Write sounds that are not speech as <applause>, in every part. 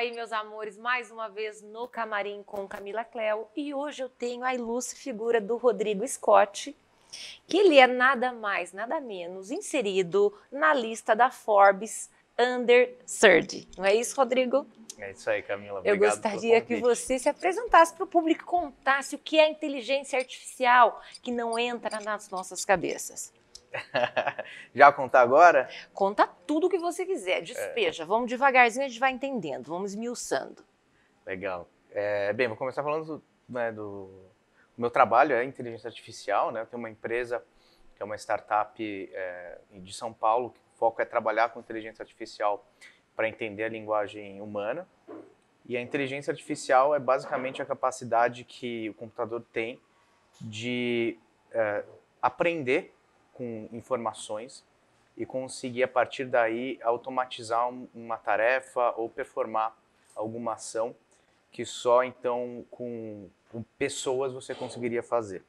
aí, meus amores, mais uma vez no Camarim com Camila Cléo. E hoje eu tenho a ilustre figura do Rodrigo Scott, que ele é nada mais, nada menos inserido na lista da Forbes Under 30. Não é isso, Rodrigo? É isso aí, Camila. Obrigado eu gostaria que você se apresentasse para o público e contasse o que é inteligência artificial que não entra nas nossas cabeças. Já contar agora? Conta tudo o que você quiser, despeja. É. Vamos devagarzinho, a gente vai entendendo, vamos esmiuçando. Legal. É, bem, vou começar falando do, né, do, meu trabalho, é inteligência artificial, né? Eu tenho uma empresa que é uma startup é, de São Paulo, que o foco é trabalhar com inteligência artificial para entender a linguagem humana. E a inteligência artificial é basicamente a capacidade que o computador tem de é, aprender com informações e conseguir a partir daí automatizar uma tarefa ou performar alguma ação que só então com, com, pessoas você conseguiria fazer.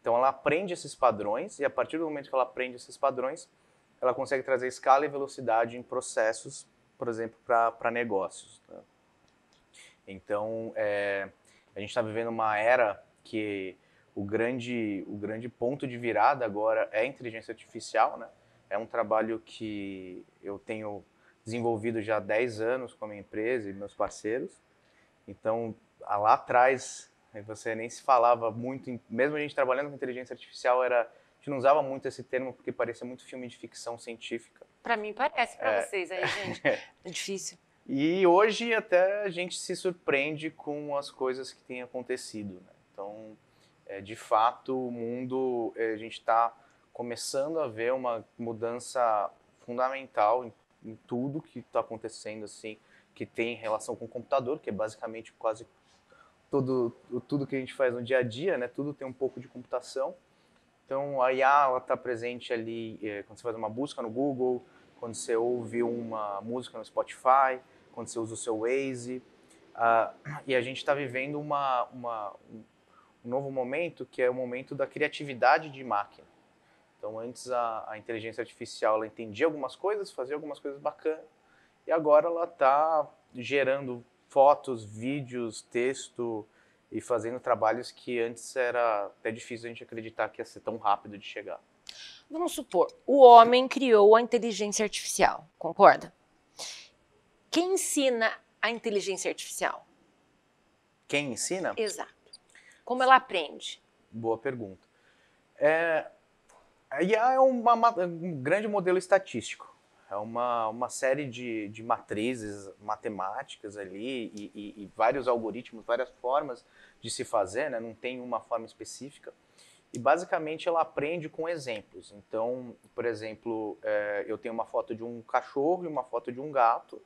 Então ela aprende esses padrões e a partir do momento que ela aprende esses padrões, ela consegue trazer escala e velocidade em processos, por exemplo, para negócios. Tá? Então é, a gente está vivendo uma era que o grande, o grande ponto de virada agora é a inteligência artificial, né? É um trabalho que eu tenho desenvolvido já há 10 anos com a minha empresa e meus parceiros. Então, lá atrás, você nem se falava muito, mesmo a gente trabalhando com inteligência artificial, era, a gente não usava muito esse termo porque parecia muito filme de ficção científica. Para mim parece, para é... vocês aí, gente. <laughs> é difícil. E hoje até a gente se surpreende com as coisas que têm acontecido. Né? Então, é, de fato, o mundo, é, a gente está começando a ver uma mudança fundamental em, em tudo que está acontecendo, assim, que tem relação com o computador, que é basicamente quase todo, tudo que a gente faz no dia a dia, né? Tudo tem um pouco de computação. Então, a IA está presente ali é, quando você faz uma busca no Google, quando você ouve uma música no Spotify, quando você usa o seu Waze. Uh, e a gente está vivendo uma, uma, um novo momento que é o momento da criatividade de máquina. Então, antes a, a inteligência artificial ela entendia algumas coisas, fazia algumas coisas bacanas, e agora ela está gerando fotos, vídeos, texto e fazendo trabalhos que antes era até difícil a gente acreditar que ia ser tão rápido de chegar. Vamos supor, o homem criou a inteligência artificial, concorda? Quem ensina a inteligência artificial? Quem ensina? Exato. Como ela aprende? Boa pergunta. É, a IA é uma, é um grande modelo estatístico. É uma, uma série de, de matrizes matemáticas ali e, e, e vários algoritmos, várias formas de se fazer, né? não tem uma forma específica. E basicamente ela aprende com exemplos. Então, por exemplo, é, eu tenho uma foto de um cachorro e uma foto de um gato.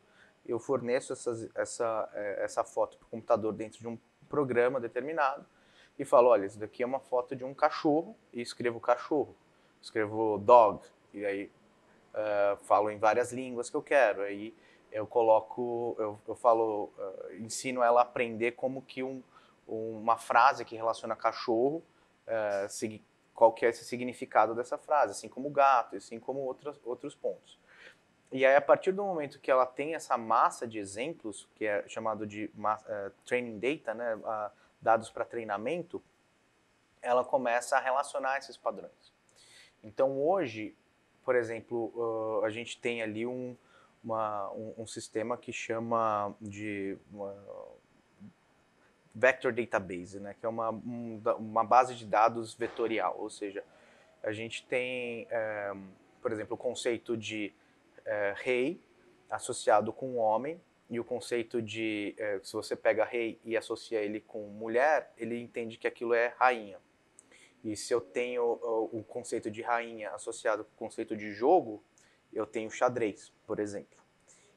Eu forneço essas, essa, é, essa foto para o computador dentro de um programa determinado e falo, olha, isso daqui é uma foto de um cachorro e escrevo cachorro, escrevo dog e aí uh, falo em várias línguas que eu quero, aí eu coloco, eu, eu falo, uh, ensino ela a aprender como que um, uma frase que relaciona cachorro, uh, qual que é esse significado dessa frase, assim como gato, assim como outros, outros pontos. E aí, a partir do momento que ela tem essa massa de exemplos, que é chamado de uh, training data, né, dados para treinamento, ela começa a relacionar esses padrões. Então hoje, por exemplo, a gente tem ali um, uma, um, um, sistema que chama de uma, vector database, né, que é uma, um, uma base de dados vetorial, ou seja, a gente tem, é, por exemplo, o conceito de é, rei associado com homem, e o conceito de eh, se você pega rei e associa ele com mulher, ele entende que aquilo é rainha. E se eu tenho o conceito de rainha associado com o conceito de jogo, eu tenho xadrez, por exemplo.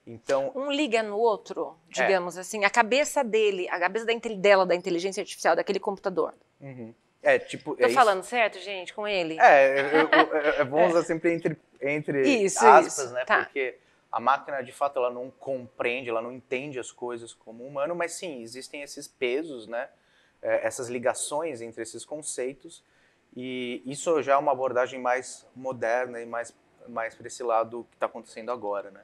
Então, um liga no outro, é. digamos é. assim, a cabeça dele, a cabeça da, dela, da inteligência artificial, daquele computador. Uhum. É, tipo. Tô tá é falando isso. certo, gente, com ele? É, eu, eu, é bom usar sempre entre, entre isso, aspas, isso. né? Tá. Porque a máquina de fato ela não compreende, ela não entende as coisas como humano, mas sim, existem esses pesos, né? É, essas ligações entre esses conceitos e isso já é uma abordagem mais moderna e mais, mais para esse lado que está acontecendo agora. Né?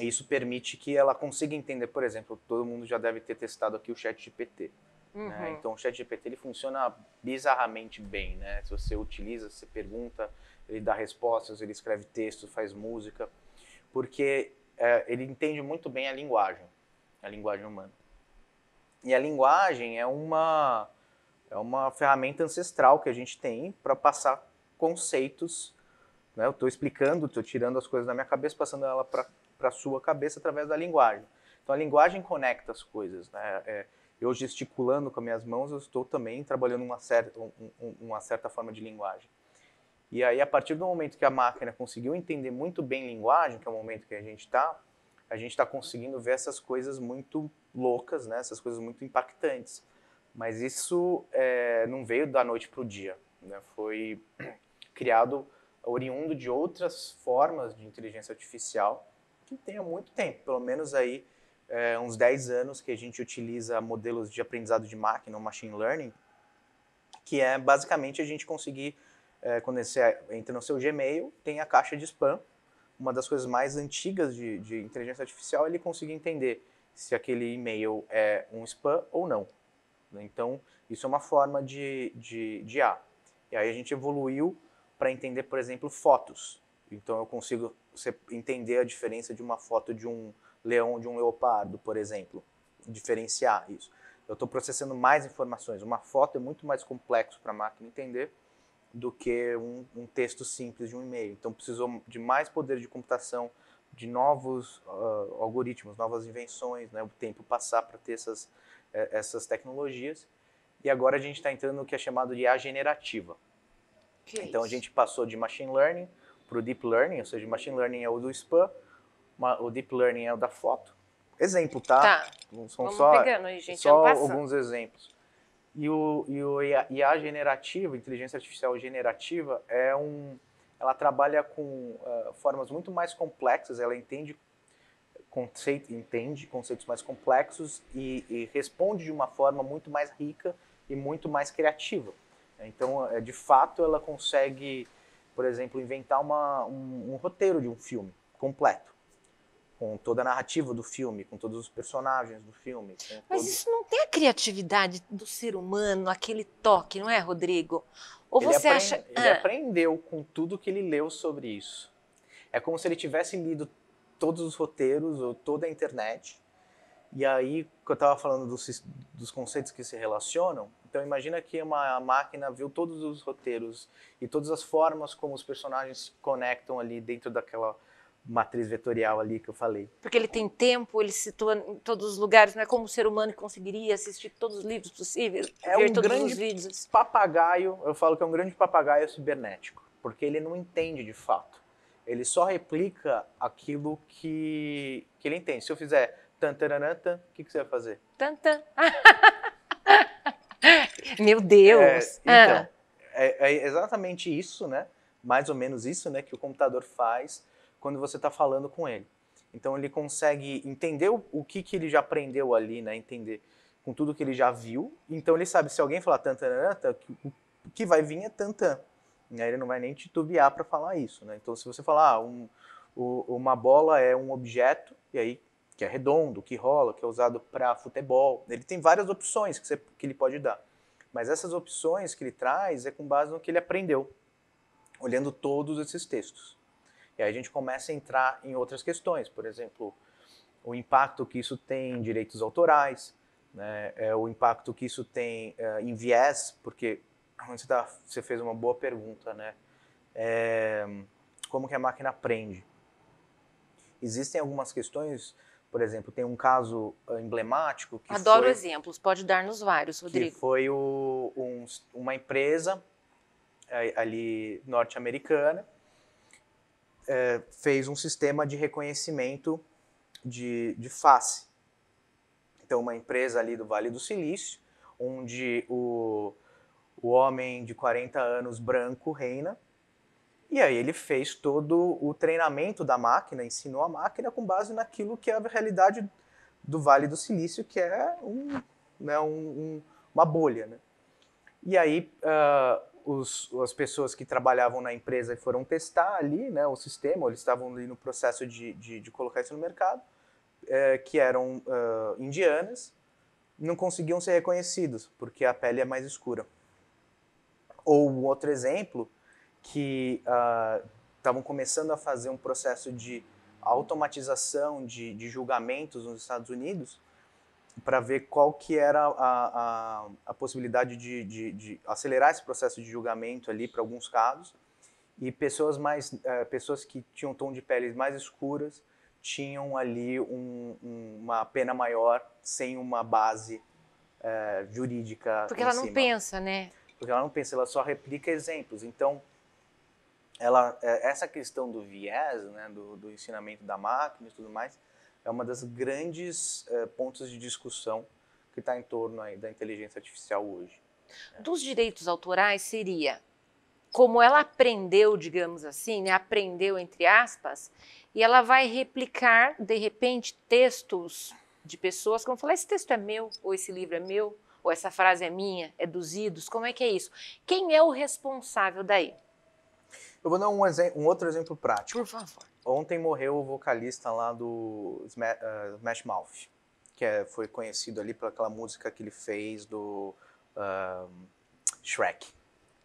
E isso permite que ela consiga entender, por exemplo, todo mundo já deve ter testado aqui o chat GPT. Né? Uhum. Né? Então o chat GPT ele funciona bizarramente bem, né? Se você utiliza, você pergunta, ele dá respostas, ele escreve texto, faz música porque é, ele entende muito bem a linguagem, a linguagem humana. E a linguagem é uma, é uma ferramenta ancestral que a gente tem para passar conceitos. Né? Eu estou explicando, estou tirando as coisas da minha cabeça, passando ela para a sua cabeça através da linguagem. Então a linguagem conecta as coisas. Né? É, eu gesticulando com as minhas mãos, eu estou também trabalhando uma certa, um, uma certa forma de linguagem. E aí, a partir do momento que a máquina conseguiu entender muito bem linguagem, que é o momento que a gente está, a gente está conseguindo ver essas coisas muito loucas, né? essas coisas muito impactantes. Mas isso é, não veio da noite para o dia. Né? Foi <clears throat> criado oriundo de outras formas de inteligência artificial que tem há muito tempo, pelo menos aí é, uns 10 anos que a gente utiliza modelos de aprendizado de máquina, machine learning, que é basicamente a gente conseguir é, quando você entra no seu Gmail, tem a caixa de spam. Uma das coisas mais antigas de, de inteligência artificial é ele conseguir entender se aquele e-mail é um spam ou não. Então, isso é uma forma de, de, de A. E aí a gente evoluiu para entender, por exemplo, fotos. Então, eu consigo entender a diferença de uma foto de um leão de um leopardo, por exemplo. Diferenciar isso. Eu estou processando mais informações. Uma foto é muito mais complexo para a máquina entender do que um, um texto simples de um e-mail. Então precisou de mais poder de computação, de novos uh, algoritmos, novas invenções, né? o tempo passar para ter essas, é, essas tecnologias. E agora a gente está entrando no que é chamado de IA generativa. Que é então a gente passou de machine learning para o deep learning, ou seja, machine learning é o do spam, o deep learning é o da foto. Exemplo, tá? tá. São Vamos só, pegando, gente, só alguns exemplos. E, o, e, o, e a generativa, inteligência artificial generativa, é um, ela trabalha com uh, formas muito mais complexas, ela entende, conceito, entende conceitos mais complexos e, e, responde de uma forma muito mais rica e muito mais criativa. Então, eh, de fato, ela consegue, por exemplo, inventar uma, um, um roteiro de um filme completo com toda a narrativa do filme, com todos os personagens do filme. Mas todo... isso não tem a criatividade do ser humano, aquele toque, não é, Rodrigo? Ou ele você acha. Ele ah. aprendeu com tudo que ele leu sobre isso. É como se ele tivesse lido todos os roteiros ou toda a internet. E aí, que eu estava falando dos, dos conceitos que se relacionam, então imagina que uma máquina viu todos os roteiros e todas as formas como os personagens se conectam ali dentro daquela matriz vetorial ali que eu falei. Porque ele tem tempo, ele se situa em todos os lugares, não é como o ser humano que conseguiria assistir todos os livros possíveis, é ver um todos grande os vídeos. papagaio, eu falo que é um grande papagaio cibernético, porque ele não entende de fato. Ele só replica aquilo que, que ele entende. Se eu fizer tantarananta, o que, que você vai fazer? Tantan. <laughs> Meu Deus! É, então, ah. é, é exatamente isso, né? Mais ou menos isso, né? Que o computador faz quando você está falando com ele. Então ele consegue entender o, que, que ele já aprendeu ali, né? Entender com tudo que ele já viu. Então ele sabe se alguém falar tantanã, o que vai vir é tantã. Né? Ele não vai nem titubear para falar isso, né? Então se você falar ah, um, o, uma bola é um objeto e aí que é redondo, que rola, que é usado para futebol, ele tem várias opções que, você, que ele pode dar. Mas essas opções que ele traz é com base no que ele aprendeu, olhando todos esses textos. E aí a gente começa a entrar em outras questões, por exemplo, o impacto que isso tem em direitos autorais, né? é, o impacto que isso tem é, em viés, porque você, tá, você, fez uma boa pergunta, né? É, como que a máquina aprende? Existem algumas questões, por exemplo, tem um caso é, emblemático que Adoro foi, exemplos, pode dar-nos vários, Rodrigo. Que foi o, um, uma empresa é, ali norte-americana é, fez um sistema de reconhecimento de, de face. Então, uma empresa ali do Vale do Silício, onde o, o homem de 40 anos branco reina, e aí ele fez todo o treinamento da máquina, ensinou a máquina com base naquilo que é a realidade do Vale do Silício, que é um, né, um, um, uma bolha. Né? E aí uh, os, as pessoas que trabalhavam na empresa foram testar ali né, o sistema, eles estavam ali no processo de, de, de colocar isso no mercado, é, que eram uh, indianas, não conseguiam ser reconhecidos, porque a pele é mais escura. Ou um outro exemplo, que estavam uh, começando a fazer um processo de automatização de, de julgamentos nos Estados Unidos, para ver qual que era a, a, a possibilidade de, de, de, acelerar esse processo de julgamento ali para alguns casos e pessoas mais uh, pessoas que tinham um tom de pele mais escuras tinham ali um, um, uma pena maior sem uma base uh, jurídica porque ela cima. não pensa né porque ela não pensa ela só replica exemplos então ela é, essa questão do viés né do, do ensinamento da máquina e tudo mais é uma das grandes é, pontos de discussão que está em torno aí da inteligência artificial hoje. Né? Dos direitos autorais seria como ela aprendeu, digamos assim, né? aprendeu entre aspas, e ela vai replicar, de repente, textos de pessoas que vão falar: esse texto é meu, ou esse livro é meu, ou essa frase é minha, é dos idos, como é que é isso? Quem é o responsável daí? Eu vou dar um, um outro exemplo prático. Por favor. Ontem morreu o vocalista lá do eh, Smash Mouth, que é, foi conhecido ali pelaquela música que ele fez do um, ah, Shrek,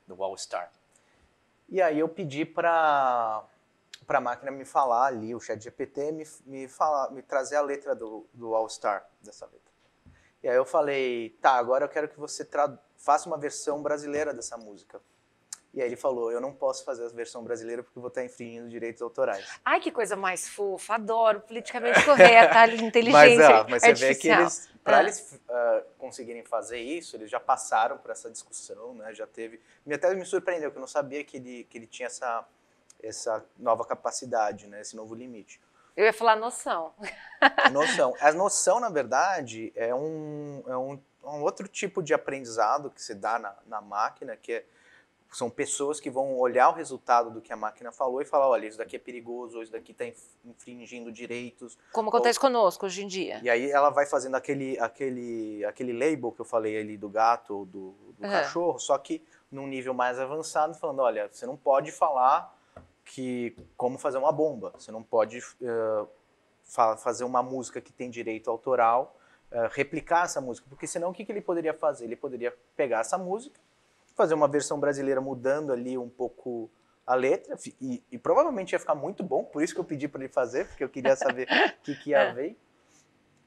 do All Star. E aí eu pedi para para a máquina me falar ali, o chat GPT me, me, falar, me trazer a letra do, do All Star, dessa letra. E aí eu falei, tá, agora eu quero que você faça uma versão brasileira dessa música. E aí ele falou: Eu não posso fazer a versão brasileira porque vou estar infringindo direitos autorais. Ai, que coisa mais fofa, adoro, politicamente correta, <laughs> inteligente. Mas, ah, mas você vê que eles, para ah. eles uh, conseguirem fazer isso, eles já passaram por essa discussão, né? Já teve. Me até me surpreendeu, que eu não sabia que ele, que ele tinha essa, essa nova capacidade, né? esse novo limite. Eu ia falar noção. <laughs> Noção. A noção, na verdade, é um, é um, é um outro tipo de aprendizado que se dá na, na máquina, que é são pessoas que vão olhar o resultado do que a máquina falou e falar, olha, isso daqui é perigoso, ou isso daqui está infringindo direitos. Como acontece ou... conosco hoje em dia. E aí ela vai fazendo aquele, aquele, aquele label que eu falei ali do gato ou do, do uhum. cachorro, só que num nível mais avançado, falando, olha, você não pode falar que como fazer uma bomba, você não pode uh, fa fazer uma música que tem direito autoral, uh, replicar essa música, porque senão o que, que ele poderia fazer? Ele poderia pegar essa música fazer uma versão brasileira mudando ali um pouco a letra, e, e provavelmente ia ficar muito bom, por isso que eu pedi para ele fazer, porque eu queria saber <laughs> o que, que ia é. haver.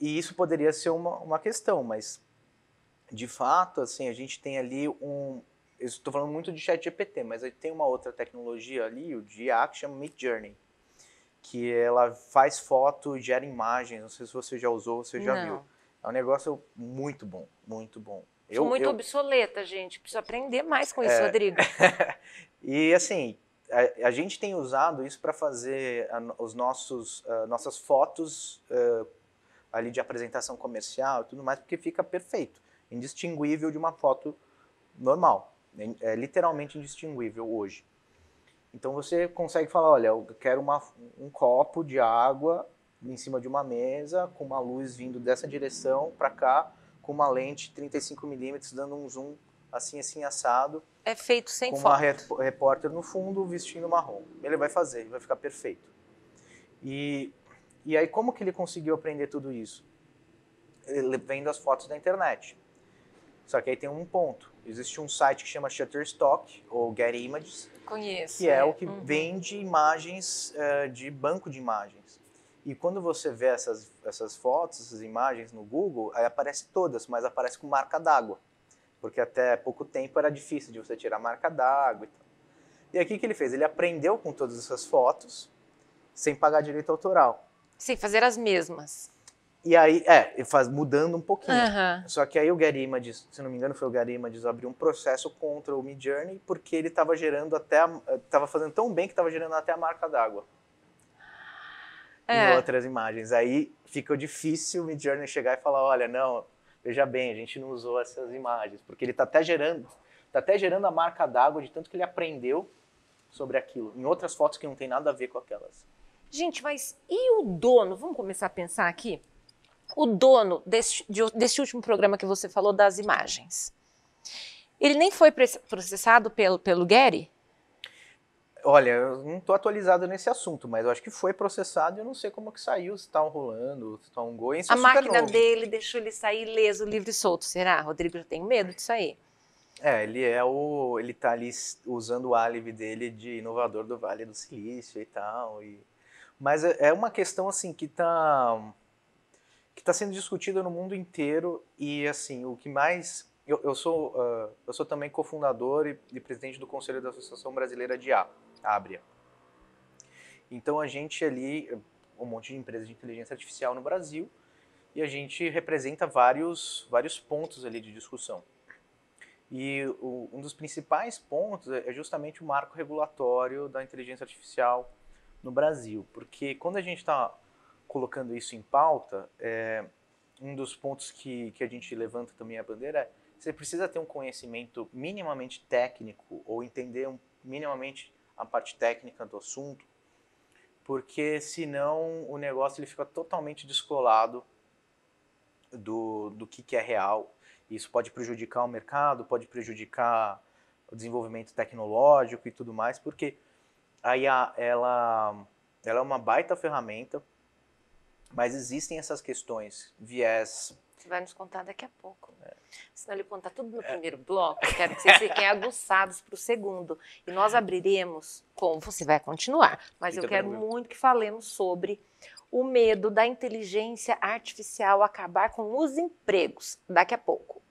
E isso poderia ser uma, uma questão, mas de fato, assim, a gente tem ali um. Estou falando muito de chat GPT, mas tem uma outra tecnologia ali, o de Action que chama Mid Journey, que ela faz foto e gera imagens. Não sei se você já usou, você já Não. viu. É um negócio muito bom, muito bom. Eu, muito eu... obsoleta, gente. Preciso aprender mais com isso, é... Rodrigo. <laughs> e assim, a, a, gente tem usado isso para fazer a, os nossos ah, nossas fotos ah, ali de apresentação comercial e tudo mais, porque fica perfeito, indistinguível de uma foto normal, é, é literalmente indistinguível hoje. Então você consegue falar, olha, eu quero uma, um copo de água em cima de uma mesa com uma luz vindo dessa direção para cá com uma lente 35mm, dando um zoom assim, assim, assado. É feito sem com foto. Com uma repórter no fundo vestindo marrom. Ele vai fazer, vai ficar perfeito. E, e aí, como que ele conseguiu aprender tudo isso? Ele vendo as fotos da internet. Só que aí tem um ponto. Existe um site que chama Shutterstock, ou Get Images. Conheço. Que é, é. o que uhum. vende imagens uh, de banco de imagens. E quando você vê essas, essas fotos, essas imagens no Google, aí aparece todas, mas aparece com marca d'água. Porque até pouco tempo era difícil de você tirar marca d'água e tal. E aqui que ele fez? Ele aprendeu com todas essas fotos, sem pagar direito autoral. Sem fazer as mesmas. E aí, é, faz, mudando um pouquinho. Uhum. Só que aí o Gary Images, se não me engano, foi o Gary Images abriu um processo contra o Midjourney porque ele estava gerando até, estava fazendo tão bem que estava gerando até a marca d'água é. em outras imagens. Aí fica difícil o Midjourney chegar e falar, olha, não, veja bem, a gente não usou essas imagens, porque ele está até gerando, está até gerando a marca d'água de tanto que ele aprendeu sobre aquilo, em outras fotos que não tem nada a ver com aquelas. Gente, mas e o dono? Vamos começar a pensar aqui. O dono desse, desse último programa que você falou das imagens. Ele nem foi processado pelo, pelo Gary? Olha, eu não estou atualizado nesse assunto, mas eu acho que foi processado e eu não sei como que saiu, se está um rolando, se está um gol. Isso a é máquina novo. dele deixou ele sair leso, livre e solto, será? Rodrigo já tem medo de sair. É, ele é o. Ele tá ali usando o álibi dele de inovador do Vale do Silício e tal. E... Mas é, é uma questão assim que está que tá sendo discutida no mundo inteiro. E assim, o que mais. Eu, eu sou, uh, eu sou também cofundador e, e presidente do Conselho da Associação Brasileira de A. Abria. Então a gente ali, um monte de empresas de inteligência artificial no Brasil, e a gente representa vários, vários pontos ali de discussão. E o, um dos principais pontos é, é justamente o marco regulatório da inteligência artificial no Brasil, porque quando a gente está colocando isso em pauta, é, um dos pontos que, que a gente levanta também a bandeira é você precisa ter um conhecimento minimamente técnico ou entender um, minimamente a parte técnica do assunto, porque senão o negócio ele fica totalmente descolado do, do que, que é real. Isso pode prejudicar o mercado, pode prejudicar o desenvolvimento tecnológico e tudo mais, porque a IA ela, ela é uma baita ferramenta mas existem essas questões, viés. Você vai nos contar daqui a pouco. É. Senão ele contar tudo no é. primeiro bloco. Quero que vocês fiquem <laughs> aguçados para o segundo. E nós abriremos como Você vai continuar, mas Fica eu quero tranquilo. muito que falemos sobre o medo da inteligência artificial acabar com os empregos. Daqui a pouco.